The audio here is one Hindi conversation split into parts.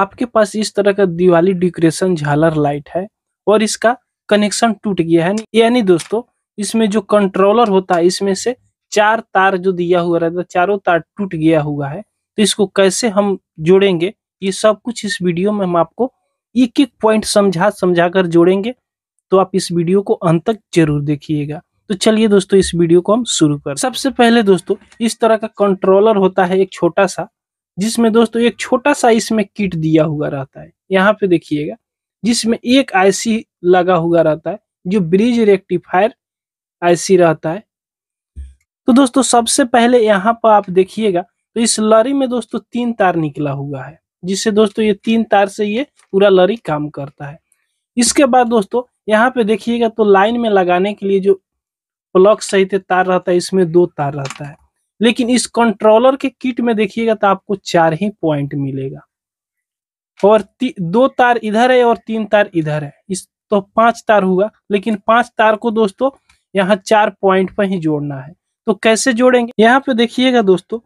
आपके पास इस तरह का दिवाली डेकोरेशन झालर लाइट है और इसका कनेक्शन टूट गया है यानी दोस्तों इसमें जो कंट्रोलर होता है इसमें से चार तार जो दिया हुआ रहता है चारों तार टूट गया हुआ है तो इसको कैसे हम जोड़ेंगे ये सब कुछ इस वीडियो में हम आपको एक एक पॉइंट समझा समझा कर जोड़ेंगे तो आप इस वीडियो को अंत तक जरूर देखिएगा तो चलिए दोस्तों इस वीडियो को हम शुरू कर सबसे पहले दोस्तों इस तरह का कंट्रोलर होता है एक छोटा सा जिसमें दोस्तों एक छोटा सा इसमें किट दिया हुआ रहता है यहाँ पे देखिएगा जिसमें एक आईसी लगा हुआ रहता है जो ब्रिज रेक्टिफायर आईसी रहता है तो दोस्तों सबसे पहले यहाँ पर आप देखिएगा तो इस लरी में दोस्तों तीन तार निकला हुआ है जिससे दोस्तों ये तीन तार से ये पूरा लरी काम करता है इसके बाद दोस्तों यहाँ पे देखिएगा तो लाइन में लगाने के लिए जो प्लग सहित तार रहता है इसमें दो तार रहता है लेकिन इस कंट्रोलर के किट में देखिएगा तो आपको चार ही पॉइंट मिलेगा और दो तार इधर है और तीन तार इधर है इस तो पांच तार हुआ लेकिन पांच तार को दोस्तों यहाँ चार पॉइंट पर ही जोड़ना है तो कैसे जोड़ेंगे यहाँ पे देखिएगा दोस्तों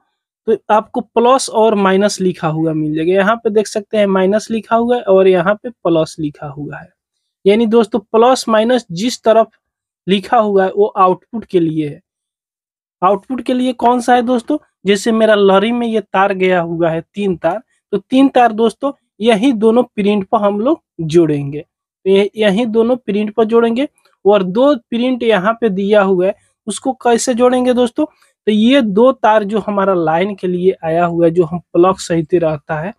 तो आपको प्लस और माइनस लिखा हुआ मिल जाएगा यहाँ पे देख सकते हैं माइनस लिखा हुआ है और यहाँ पे प्लस लिखा हुआ है यानी दोस्तों प्लस माइनस जिस तरफ लिखा हुआ है वो आउटपुट के लिए है आउटपुट के लिए कौन सा है दोस्तों जैसे मेरा लरी में ये तार गया हुआ है तीन तार तो तीन तार दोस्तों यही दोनों प्रिंट पर हम लोग जोड़ेंगे तो यही दोनों प्रिंट पर जोड़ेंगे और दो प्रिंट यहाँ पे दिया हुआ है उसको कैसे जोड़ेंगे दोस्तों तो ये दो तार जो हमारा लाइन के लिए आया हुआ है जो हम प्लग सहित रहता है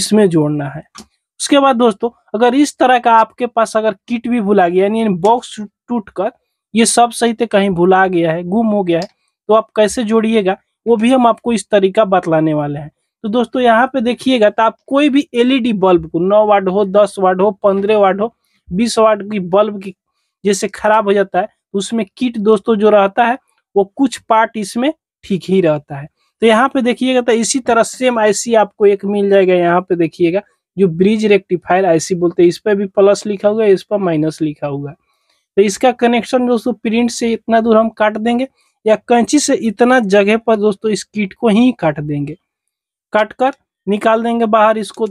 इसमें जोड़ना है उसके बाद दोस्तों अगर इस तरह का आपके पास अगर किट भी भुला गया यानी बॉक्स टूट कर ये सब सहित कहीं भुला गया है गुम हो गया है तो आप कैसे जोड़िएगा वो भी हम आपको इस तरीका बतलाने वाले हैं तो दोस्तों यहाँ पे देखिएगा तो आप कोई भी एलईडी बल्ब e को नौ वाट हो दस वाट हो पंद्रह वाट हो बीस वाट की बल्ब की जैसे खराब हो जाता है तो उसमें किट दोस्तों जो रहता है वो कुछ पार्ट इसमें ठीक ही रहता है तो यहाँ पे देखिएगा तो इसी तरह सेम आईसी आपको एक मिल जाएगा यहाँ पे देखिएगा जो ब्रिज रेक्टिफायर आईसी बोलते हैं इस पर भी प्लस लिखा हुआ है इस पर माइनस लिखा हुआ है तो इसका कनेक्शन दोस्तों प्रिंट से इतना दूर हम काट देंगे या कैंची से इतना जगह पर दोस्तों इस कीट को ही काट देंगे काट कर निकाल देंगे बाहर इसको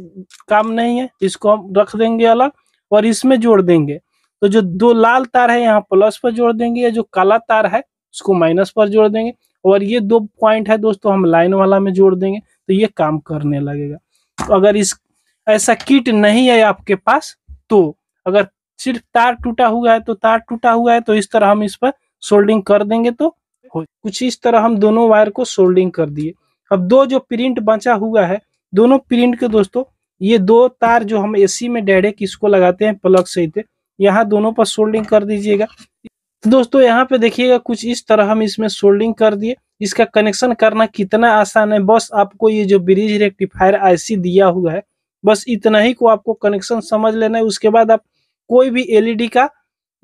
काम नहीं है इसको हम रख देंगे अलग और इसमें जोड़ देंगे तो जो दो लाल तार है यहाँ प्लस पर जोड़ देंगे या जो काला तार है उसको माइनस पर जोड़ देंगे और ये दो पॉइंट है दोस्तों हम लाइन वाला में जोड़ देंगे तो ये काम करने लगेगा तो अगर इस ऐसा किट नहीं है आपके पास तो अगर सिर्फ तार टूटा हुआ है तो तार टूटा हुआ है तो इस तरह हम इस पर सोल्डिंग कर देंगे तो हो कुछ इस तरह हम दोनों वायर को सोल्डिंग कर दिए अब दो जो प्रिंट बचा हुआ है दोनों प्रिंट के दोस्तों ये दो तार जो हम एसी में डायरेक्ट इसको लगाते हैं प्लग सहित यहाँ दोनों पर सोल्डिंग कर दीजिएगा दोस्तों यहाँ पे देखिएगा कुछ इस तरह हम इसमें सोल्डिंग कर दिए इसका कनेक्शन करना कितना आसान है बस आपको ये जो ब्रिज रेक्टिफायर आईसी दिया हुआ है बस इतना ही को आपको कनेक्शन समझ लेना है उसके बाद आप कोई भी एलईडी e का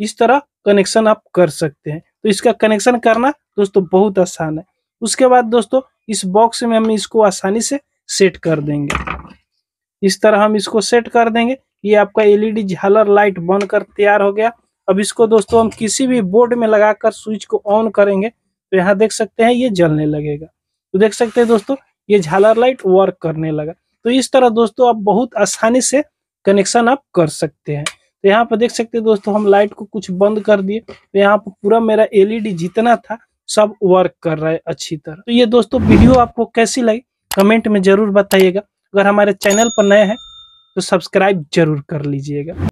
इस तरह कनेक्शन आप कर सकते हैं तो इसका कनेक्शन करना दोस्तों बहुत आसान है उसके बाद दोस्तों इस बॉक्स में हम इसको आसानी से सेट कर देंगे इस तरह हम इसको सेट कर देंगे ये आपका एलईडी e झालर लाइट बनकर तैयार हो गया अब इसको दोस्तों हम किसी भी बोर्ड में लगाकर स्विच को ऑन करेंगे तो यहाँ देख सकते हैं ये जलने लगेगा तो देख सकते हैं दोस्तों ये झालर लाइट वर्क करने लगा तो इस तरह दोस्तों आप बहुत आसानी से कनेक्शन आप कर सकते हैं तो यहाँ पर देख सकते हैं दोस्तों हम लाइट को कुछ बंद कर दिए तो यहाँ पर पूरा मेरा एलईडी e जितना था सब वर्क कर रहा है अच्छी तरह तो ये दोस्तों वीडियो आपको कैसी लगी कमेंट में जरूर बताइएगा अगर हमारे चैनल पर नए हैं तो सब्सक्राइब जरूर कर लीजिएगा